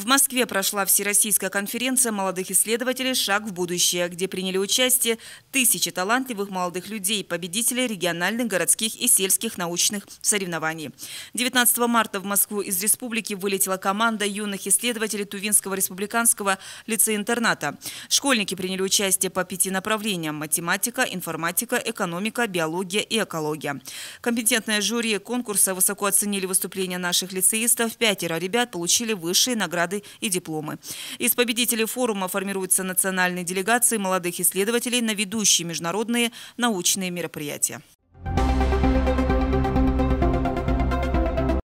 В Москве прошла Всероссийская конференция молодых исследователей «Шаг в будущее», где приняли участие тысячи талантливых молодых людей, победителей региональных, городских и сельских научных соревнований. 19 марта в Москву из республики вылетела команда юных исследователей Тувинского республиканского лицеинтерната. Школьники приняли участие по пяти направлениям – математика, информатика, экономика, биология и экология. Компетентное жюри конкурса высоко оценили выступления наших лицеистов. Пятеро ребят получили высшие награды награды и дипломы. Из победителей форума формируются национальные делегации молодых исследователей на ведущие международные научные мероприятия.